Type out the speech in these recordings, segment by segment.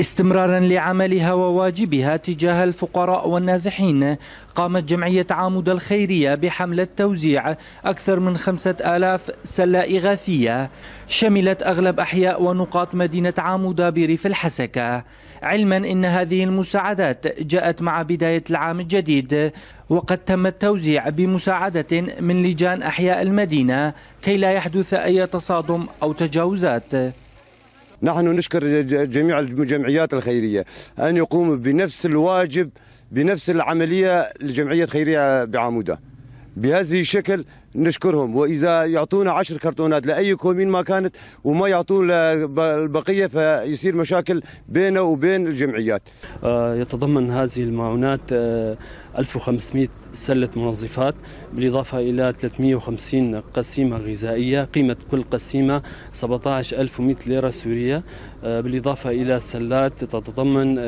استمرارا لعملها وواجبها تجاه الفقراء والنازحين قامت جمعية عامود الخيرية بحملة توزيع أكثر من خمسة آلاف سلة إغاثية شملت أغلب أحياء ونقاط مدينة عامود بريف الحسكة علما أن هذه المساعدات جاءت مع بداية العام الجديد وقد تم التوزيع بمساعدة من لجان أحياء المدينة كي لا يحدث أي تصادم أو تجاوزات نحن نشكر جميع الجمعيات الخيرية أن يقوموا بنفس الواجب بنفس العملية لجمعية خيرية بعمودة بهذه الشكل نشكرهم واذا يعطونا عشر كرتونات لاي كومين ما كانت وما يعطون البقيه فيصير مشاكل بينه وبين الجمعيات. آه، يتضمن هذه المعونات 1500 آه، سله منظفات بالاضافه الى 350 قسيمه غذائيه قيمه كل قسيمه 17100 ليره سوريه آه، بالاضافه الى سلات تتضمن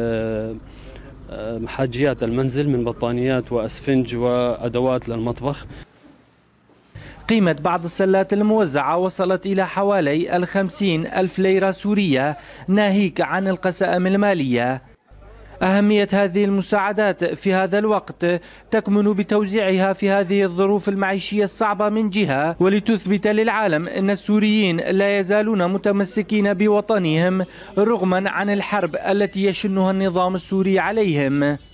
حاجيات المنزل من بطانيات وأسفنج وأدوات للمطبخ قيمة بعض السلات الموزعة وصلت إلى حوالي الخمسين ألف ليرة سورية ناهيك عن القسائم المالية أهمية هذه المساعدات في هذا الوقت تكمن بتوزيعها في هذه الظروف المعيشية الصعبة من جهة ولتثبت للعالم أن السوريين لا يزالون متمسكين بوطنهم رغما عن الحرب التي يشنها النظام السوري عليهم